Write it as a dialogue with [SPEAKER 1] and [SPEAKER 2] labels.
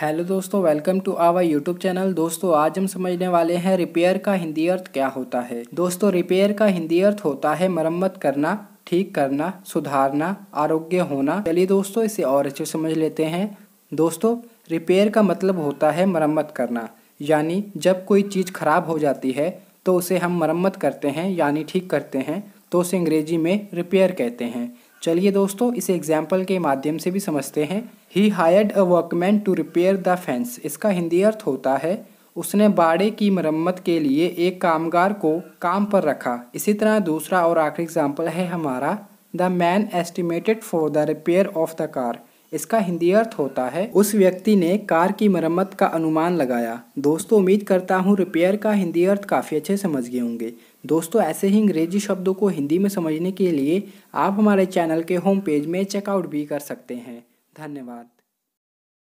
[SPEAKER 1] hello दोस्तों welcome to our YouTube channel दोस्तों आज हम समझने वाले हैं रिपेयर का हिंदी अर्थ क्या होता है दोस्तों रिपेयर का हिंदी अर्थ होता है मरम्मत करना ठीक करना सुधारना आरोग्य होना चलिए दोस्तों इसे और अच्छे समझ लेते हैं दोस्तों रिपेयर का मतलब होता है मरम्मत करना यानी जब कोई चीज़ खराब हो जाती है तो उसे हम मरम्मत करते हैं यानी ठीक करते हैं तो उसे अंग्रेजी में रिपेयर कहते हैं चलिए दोस्तों इसे एग्जाम्पल के माध्यम से भी समझते हैं he hired a workman to repair the fence इसका हिंदी अर्थ होता है उसने बाड़े की मरम्मत के लिए एक कामगार को काम पर रखा इसी तरह दूसरा और आखिरी एग्जाम्पल है हमारा the man estimated for the repair of the car इसका हिंदी अर्थ होता है उस व्यक्ति ने कार की मरम्मत का अनुमान लगाया दोस्तों उम्मीद करता हूँ रिपेयर का हिंदी अर्थ काफ़ी अच्छे समझ गए होंगे दोस्तों ऐसे ही अंग्रेजी शब्दों को हिंदी में समझने के लिए आप हमारे चैनल के होम पेज में चेकआउट भी कर सकते हैं धन्यवाद